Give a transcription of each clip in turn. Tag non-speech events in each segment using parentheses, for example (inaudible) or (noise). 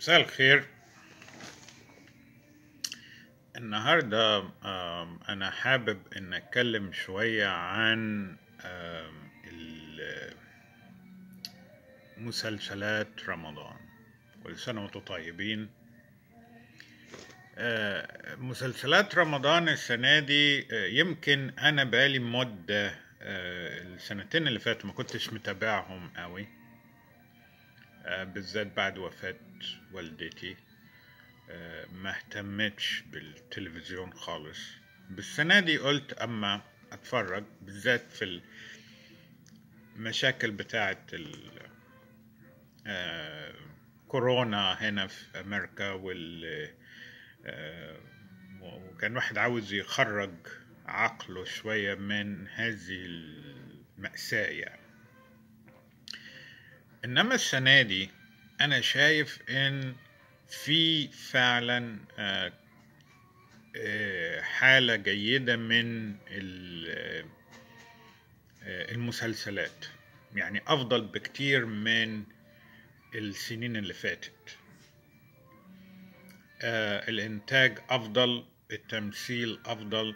مساء الخير النهاردة أنا حابب أن أتكلم شوية عن مسلسلات رمضان كل سنة وأنتم طيبين آه، مسلسلات رمضان السنة دي آه، يمكن أنا بقالي مدة آه، السنتين اللي فاتوا ما كنتش متابعهم قوي آه، بالذات بعد وفاة والدتي آه، ما اهتمتش بالتلفزيون خالص بالسنة دي قلت أما أتفرج بالذات في المشاكل بتاعة آه، كورونا هنا في أمريكا وال وكان واحد عاوز يخرج عقله شوية من هذه المأساة يعني انما السنه دي انا شايف ان في فعلا آه، آه، حاله جيده من آه، المسلسلات يعني افضل بكتير من السنين اللي فاتت الانتاج افضل التمثيل افضل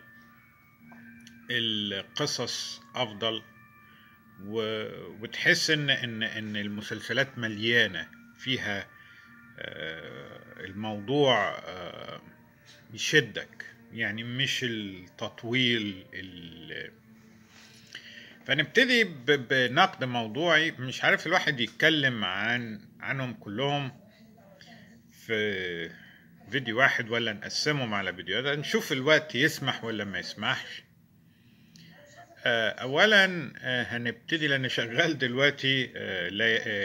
القصص افضل وتحس ان ان ان المسلسلات مليانه فيها آه، الموضوع آه، يشدك يعني مش التطويل ال... فنبتدي بنقد موضوعي مش عارف الواحد يتكلم عن عنهم كلهم في فيديو واحد ولا نقسمهم على فيديوهات نشوف الوقت يسمح ولا ما يسمحش آه، اولا آه، هنبتدي لان شغال دلوقتي آه،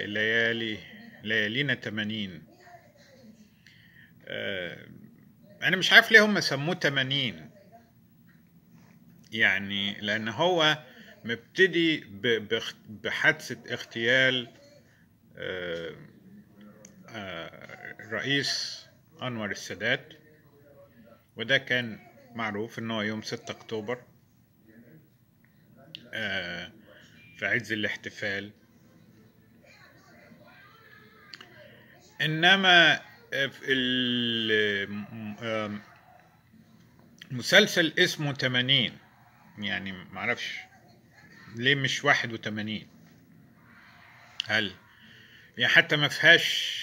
ليالي ليالينا 80 انا مش عارف ليه هم سموه 80 يعني لان هو مبتدي بحادثه اغتيال رئيس انور السادات وده كان معروف ان هو يوم 6 اكتوبر آه، في عز الاحتفال انما آه، المسلسل اسمه 80 يعني معرفش ليه مش 81 هل يعني حتى ما فيهاش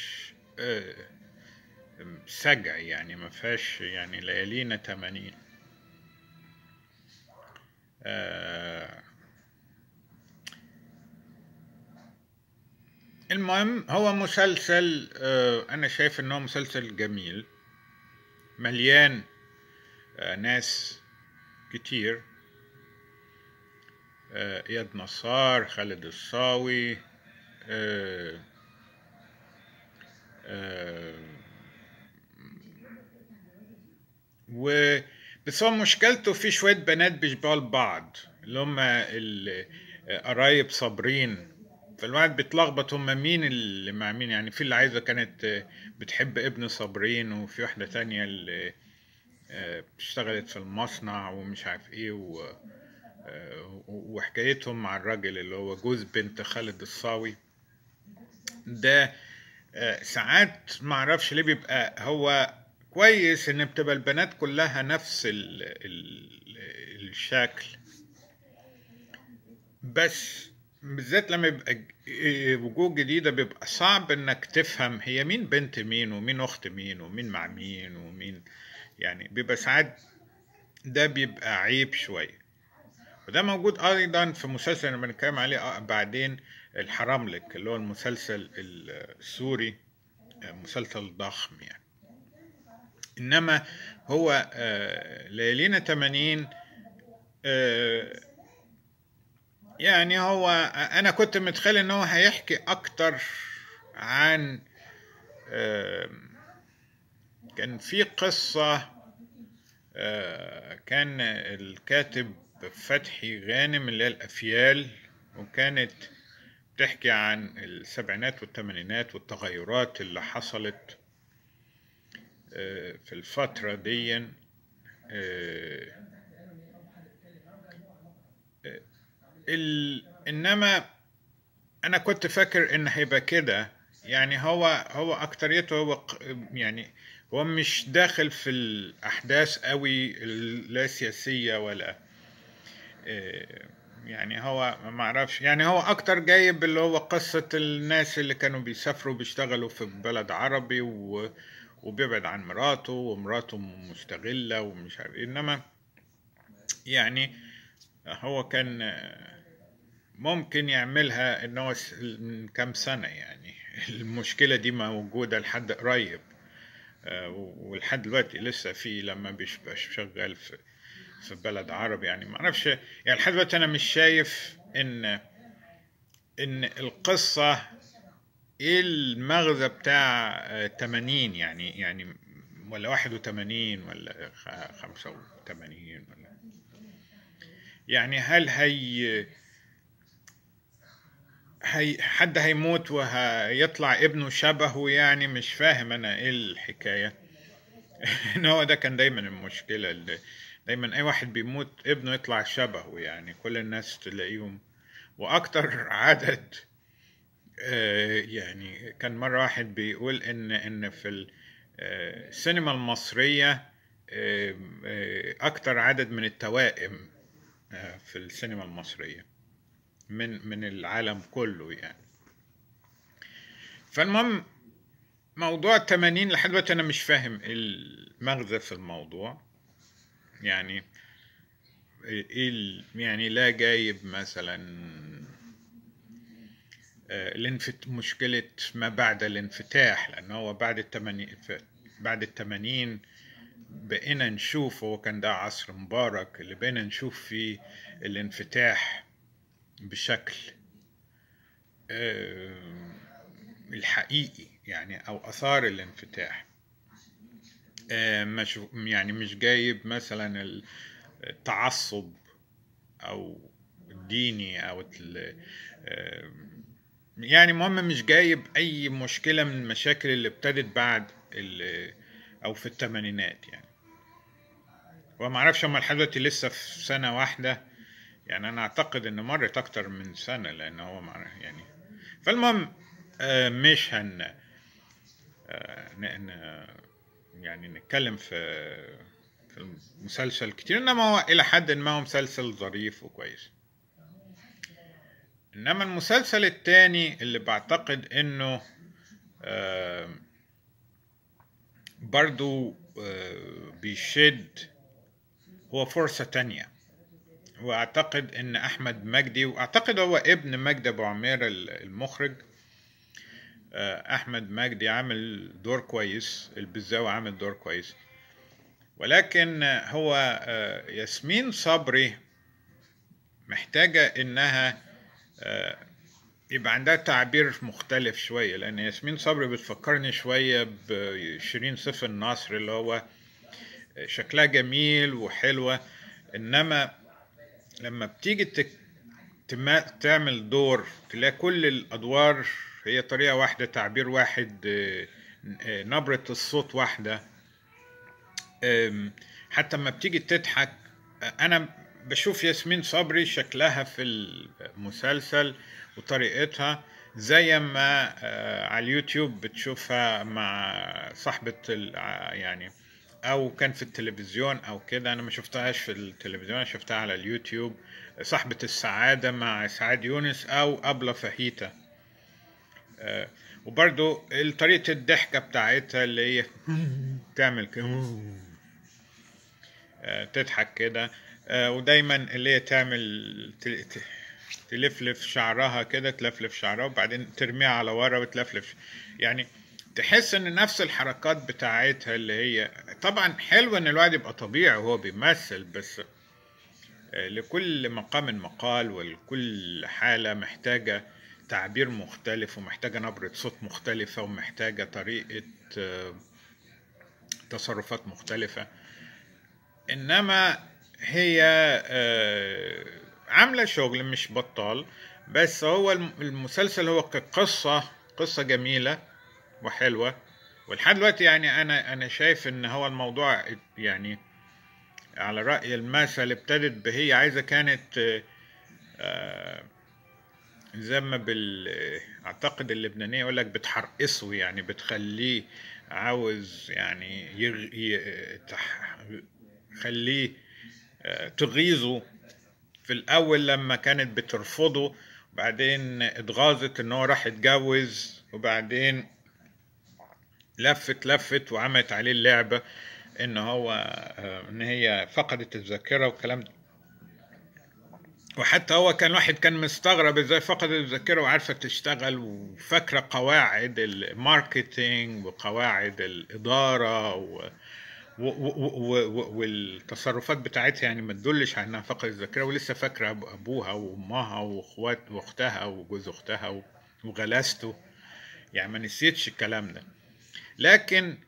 آه، سجع يعني ما فيهاش يعني ليالينا 80 المهم هو مسلسل آه، انا شايف انه مسلسل جميل مليان آه، ناس كتير آه، اياد نصار خالد الصاوي و بس هو مشكلته في شويه بنات بيشبهوا لبعض اللي هم قرايب صابرين فالواحد بيتلخبط هم مين اللي مع مين يعني في اللي عايزه كانت آه، بتحب ابن صابرين وفي واحده تانية اللي آه، اشتغلت في المصنع ومش عارف ايه آه، و وحكايتهم مع الراجل اللي هو جوز بنت خالد الصاوي ده ساعات معرفش ليه بيبقى هو كويس ان بتبقى البنات كلها نفس ال ال الشكل بس بالذات لما يبقى إيه، إيه، وجوه جديده بيبقى صعب انك تفهم هي مين بنت مين ومين اخت مين ومين مع مين ومين يعني بيبقى ساعات ده بيبقى عيب شويه وده موجود ايضا في مسلسل اللي بنتكلم عليه آه، بعدين الحراملك اللي هو المسلسل السوري آه، مسلسل ضخم يعني انما هو آه، ليالينا 80 يعني هو انا كنت متخيل ان هو هيحكي اكتر عن كان في قصة آه، كان الكاتب فتحي غانم اللي هي الأفيال وكانت تحكي عن السبعينات والثمانينات والتغيرات اللي حصلت آه، في الفترة دي آه، ال... انما انا كنت فاكر ان هيبقى كده يعني هو هو اكتريته هو يعني هو مش داخل في الاحداث قوي لا سياسيه ولا آه، يعني هو ما اعرفش يعني هو اكتر جايب اللي هو قصه الناس اللي كانوا بيسافروا بيشتغلوا في بلد عربي و وبيبعد عن مراته ومراته مستغله ومش عارف إيه. انما يعني هو كان آه، ممكن يعملها ان هو من كام سنه يعني (laughs) المشكله دي موجوده لحد قريب آه، ولحد دلوقتي لسه في لما بيبقى شغال في في بلد عربي يعني ما اعرفش يعني لحد دلوقتي انا مش شايف ان ان القصه ايه المغزى بتاع 80 آه، يعني يعني ولا 81 ولا 85 ولا يعني هل هي هي حد هيموت وهيطلع ابنه شبهه يعني مش فاهم انا ايه الحكايه (laughs) ان هو ده كان دايما المشكله اللي دايما اي واحد بيموت ابنه يطلع شبهه يعني كل الناس تلاقيهم واكتر عدد آه، يعني كان مره واحد بيقول ان ان في آه، السينما المصريه آه، اكتر عدد من التوائم في السينما المصريه من من العالم كله يعني فالمهم موضوع التمانين لحد دلوقتي انا مش فاهم المغزى في الموضوع يعني ايه يعني لا جايب مثلا آه، الانفت مشكلة ما بعد الانفتاح لأن هو بعد التمانين بعد التمانين بقينا نشوف هو كان ده عصر مبارك اللي بقينا نشوف فيه الانفتاح بشكل آه، الحقيقي يعني او اثار الانفتاح آه، مش يعني مش جايب مثلا التعصب او الديني او آه، يعني المهم مش جايب اي مشكله من المشاكل اللي ابتدت بعد او في الثمانينات يعني وما اعرفش هم لحد دلوقتي لسه في سنه واحده يعني انا اعتقد ان مرت اكتر من سنه لان هو يعني فالمهم آه، مش هن آه، يعني نتكلم في في المسلسل كتير انما هو الى حد ما هو مسلسل ظريف وكويس انما المسلسل التاني اللي بعتقد انه آه، برضو بيشد هو فرصة تانية واعتقد ان احمد مجدي واعتقد هو ابن مجدي ابو عمير المخرج آه، احمد مجدي عامل دور كويس البزاوي عامل دور كويس ولكن هو آه، ياسمين صبري محتاجه انها آه، يبقى عندها تعبير مختلف شويه لان ياسمين صبري بتفكرني شويه بشيرين سيف النصر اللي هو شكلها جميل وحلوه انما لما بتيجي تك... تما... تعمل دور تلاقي كل الادوار هي طريقه واحده تعبير واحد آه، آه، نبره الصوت واحده حتى لما بتيجي تضحك آه، انا بشوف ياسمين صبري شكلها في المسلسل وطريقتها زي ما على اليوتيوب بتشوفها مع صاحبة يعني او كان في التلفزيون او كده انا ما شفتهاش في التلفزيون انا شفتها على اليوتيوب صاحبة السعادة مع سعاد يونس او ابلة فهيتة وبرده آه، وبرضو طريقة الضحكة بتاعتها اللي هي تعمل كده آه، تضحك كده آه، ودايما اللي هي تعمل تلفلف شعرها كده تلفلف شعرها وبعدين ترميها على ورا وتلفلف يعني تحس ان نفس الحركات بتاعتها اللي هي طبعا حلو ان الواحد يبقى طبيعي وهو بيمثل بس آه، لكل مقام مقال ولكل حالة محتاجة تعبير مختلف ومحتاجة نبرة صوت مختلفة ومحتاجة طريقة آه، تصرفات مختلفة إنما هي آه، عاملة شغل مش بطال بس هو المسلسل هو كقصة قصة جميلة وحلوة ولحد دلوقتي يعني انا انا شايف ان هو الموضوع يعني على راي المثل ابتدت بهي عايزه كانت آه، زي بال اعتقد اللبنانيه يقول لك بتحرقصه يعني بتخليه عاوز يعني يغ... ي... تح... خليه آه، تغيظه في الاول لما كانت بترفضه وبعدين اتغاظت ان هو راح يتجوز وبعدين لفت لفت وعملت عليه اللعبة ان هو آه، ان هي فقدت الذاكرة والكلام ده وحتى هو كان واحد كان مستغرب ازاي فقدت الذاكره وعارفه تشتغل وفاكره قواعد الماركتينج وقواعد الاداره و... و... و... و... والتصرفات بتاعتها يعني ما تدلش على انها فقدت الذاكره ولسه فاكره ابوها وامها واخوات واختها وجوز اختها وغلاسته يعني ما نسيتش الكلام ده لكن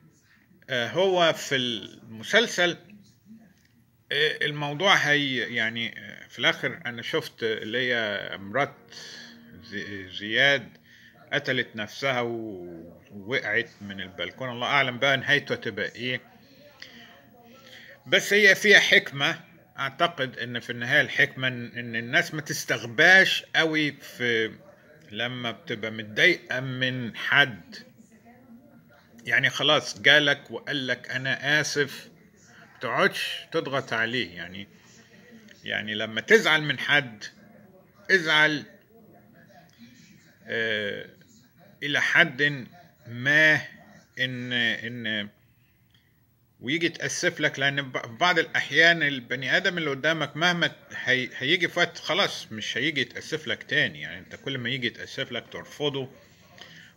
آه، هو في المسلسل آه، الموضوع هي يعني آه، في الاخر انا شفت اللي هي مرات زياد قتلت نفسها ووقعت من البلكونه الله اعلم بقى نهايته هتبقى ايه بس هي فيها حكمه اعتقد ان في النهايه الحكمه ان الناس ما تستغباش قوي في لما بتبقى متضايقه من حد يعني خلاص جالك وقال لك انا اسف تقعدش تضغط عليه يعني يعني لما تزعل من حد ازعل آه الى حد ما ان ان ويجي تاسف لك لان في بعض الاحيان البني ادم اللي قدامك مهما هيجي في وقت خلاص مش هيجي يتاسف لك تاني يعني انت كل ما يجي يتاسف لك ترفضه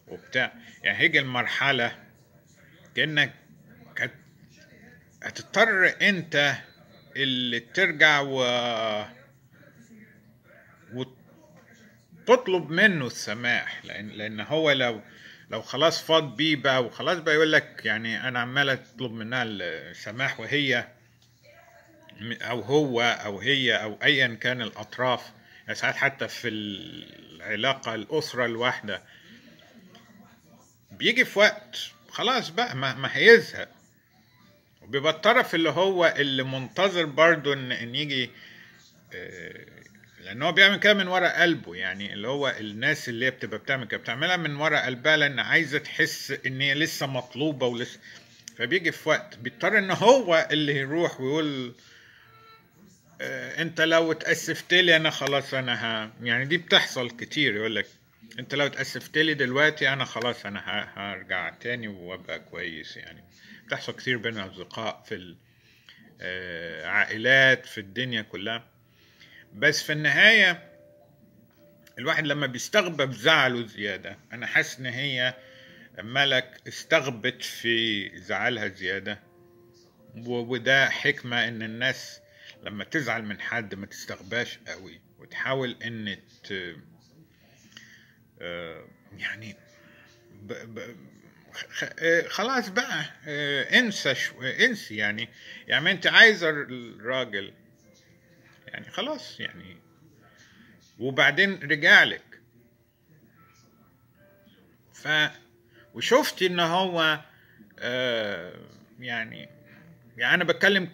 وبتاع يعني هيجي المرحله كأنك هتضطر انت اللي ترجع و وتطلب منه السماح لان لان هو لو لو خلاص فاض بيه بقى وخلاص بقى يقول لك يعني انا عمال اطلب منها السماح وهي او هو او هي او ايا كان الاطراف يعني ساعات حتى في العلاقه الاسره الواحده بيجي في وقت خلاص بقى ما, ما هيزهق وبيبقى الطرف اللي هو اللي منتظر برضه ان, إن يجي آه، لان هو بيعمل كده من ورا قلبه يعني اللي هو الناس اللي هي بتبقى بتعمل كده بتعملها من ورا قلبها لان عايزه تحس ان هي لسه مطلوبه ولسه فبيجي في وقت بيضطر ان هو اللي يروح ويقول آه، انت لو اتاسفت لي انا خلاص انا ها يعني دي بتحصل كتير يقول لك انت لو اتأسفت لي دلوقتي انا خلاص انا هرجع تاني وابقى كويس يعني بتحصل كتير بين الاصدقاء في العائلات آه، في الدنيا كلها بس في النهاية الواحد لما بيستغبب زعله زيادة انا حاسس ان هي ملك استغبت في زعلها زيادة وده حكمة ان الناس لما تزعل من حد ما تستغباش قوي وتحاول ان ت... آه، يعني ب ب آه، خلاص بقى آه، انسى شو انسي يعني يعني انت عايزه الراجل يعني خلاص يعني وبعدين رجع لك ف وشفت ان هو يعني يعني انا بتكلم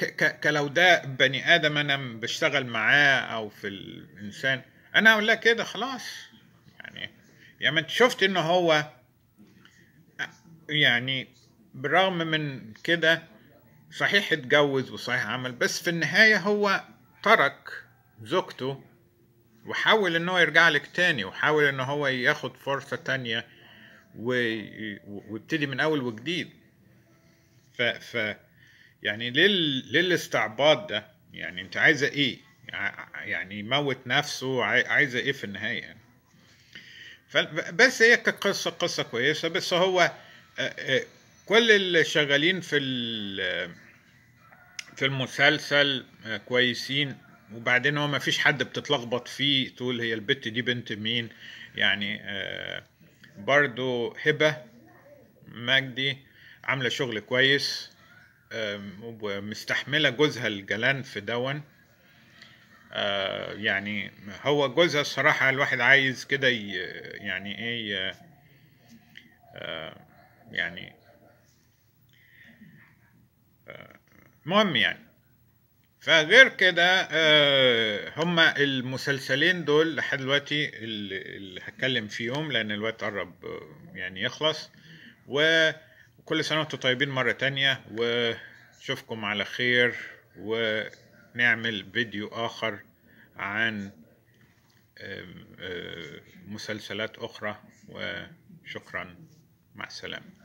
كلو ده بني ادم انا بشتغل معاه او في الانسان انا اقول لك كده خلاص يعني انت شفت انه هو يعني بالرغم من كده صحيح اتجوز وصحيح عمل بس في النهاية هو ترك زوجته وحاول ان هو يرجع لك تاني وحاول ان هو ياخد فرصة تانية ويبتدي من اول وجديد ف, ف يعني ليه للاستعباط ده يعني انت عايزة ايه يعني يموت نفسه عايزة ايه في النهاية يعني بس هي كانت قصه قصه كويسه بس هو آه، آه، كل اللي شغالين في في المسلسل آه، كويسين وبعدين هو ما فيش حد بتتلخبط فيه تقول هي البت دي بنت مين يعني برضو هبة مجدي عاملة شغل كويس ومستحملة جوزها الجلان في دون آه، يعني هو جزء الصراحة الواحد عايز كده يعني ايه آه يعني آه، مهم يعني فغير كده آه هما المسلسلين دول لحد دلوقتي اللي هتكلم فيهم لان الوقت قرب آه، يعني يخلص وكل سنه وانتم طيبين مره تانية وشوفكم على خير و نعمل فيديو آخر عن آه، آه، مسلسلات أخرى وشكرا مع السلامة